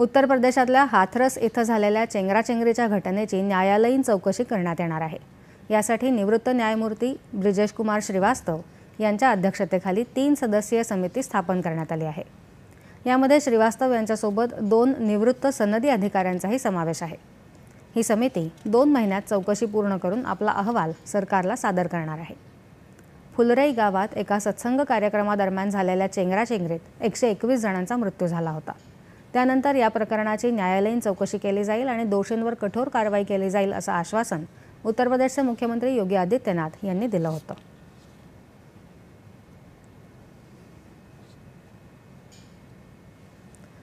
उत्तर प्रदेशातल्या हाथरस इथं झालेल्या चेंगराचेंगरीच्या घटनेची न्यायालयीन चौकशी करण्यात येणार आहे यासाठी निवृत्त न्यायमूर्ती ब्रिजेश कुमार श्रीवास्तव यांच्या अध्यक्षतेखाली तीन सदस्यीय समिती स्थापन करण्यात आली आहे यामध्ये श्रीवास्तव यांच्यासोबत दोन निवृत्त सनदी अधिकाऱ्यांचाही समावेश आहे ही समिती दोन महिन्यात चौकशी पूर्ण करून आपला अहवाल सरकारला सादर करणार आहे फुलरई गावात एका सत्संग कार्यक्रमादरम्यान झालेल्या चेंगराचेंगरीत एकशे एकवीस जणांचा मृत्यू झाला होता त्यानंतर या प्रकरणाची न्यायालयीन चौकशी केली जाईल आणि दोषींवर कठोर कारवाई केली जाईल असं आश्वासन उत्तर प्रदेशचे मुख्यमंत्री योगी आदित्यनाथ यांनी दिलं होतं